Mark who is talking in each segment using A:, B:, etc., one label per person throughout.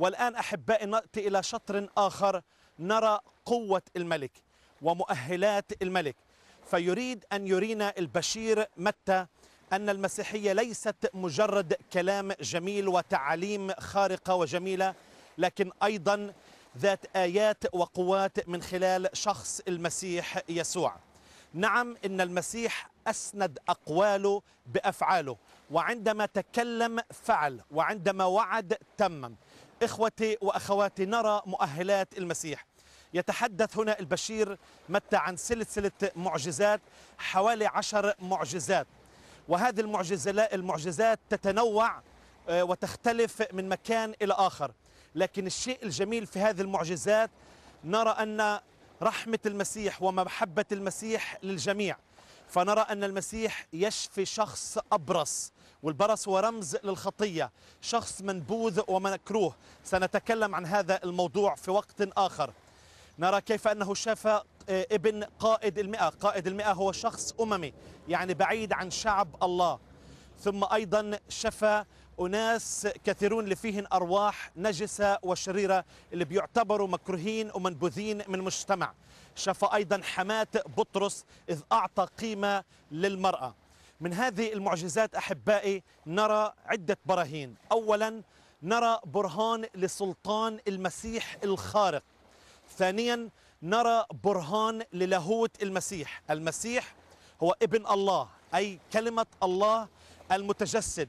A: والآن أحبائي نأتي إلى شطر آخر نرى قوة الملك ومؤهلات الملك فيريد أن يرينا البشير متى أن المسيحية ليست مجرد كلام جميل وتعاليم خارقة وجميلة لكن أيضا ذات آيات وقوات من خلال شخص المسيح يسوع نعم ان المسيح اسند اقواله بافعاله وعندما تكلم فعل وعندما وعد تمم اخوتي واخواتي نرى مؤهلات المسيح يتحدث هنا البشير متى عن سلسله معجزات حوالي عشر معجزات وهذه المعجزات تتنوع آه، وتختلف من مكان الى اخر لكن الشيء الجميل في هذه المعجزات نرى ان رحمة المسيح ومحبة المسيح للجميع فنرى أن المسيح يشفي شخص أبرص والبرص هو رمز للخطية شخص منبوذ ومكروه سنتكلم عن هذا الموضوع في وقت آخر نرى كيف أنه شفى آه، ابن قائد المئة قائد المئة هو شخص أممي يعني بعيد عن شعب الله ثم أيضا شفى أناس كثيرون اللي فيهن أرواح نجسة وشريرة اللي بيعتبروا مكروهين ومنبوذين من المجتمع شفى أيضا حماة بطرس إذ أعطى قيمة للمرأة من هذه المعجزات أحبائي نرى عدة براهين أولا نرى برهان لسلطان المسيح الخارق ثانيا نرى برهان للاهوت المسيح المسيح هو ابن الله أي كلمة الله المتجسد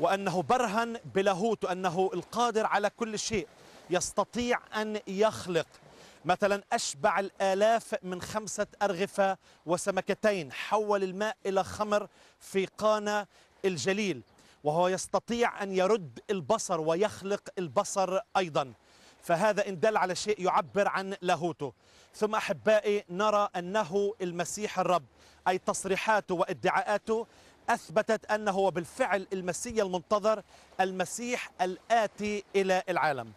A: وأنه برهن بلاهوت وأنه القادر على كل شيء يستطيع أن يخلق مثلا أشبع الآلاف من خمسة أرغفة وسمكتين حول الماء إلى خمر في قانا الجليل وهو يستطيع أن يرد البصر ويخلق البصر أيضا فهذا إن دل على شيء يعبر عن لاهوته ثم أحبائي نرى أنه المسيح الرب أي تصريحاته وادعاءاته أثبتت أنه بالفعل المسيا المنتظر المسيح الآتي إلى العالم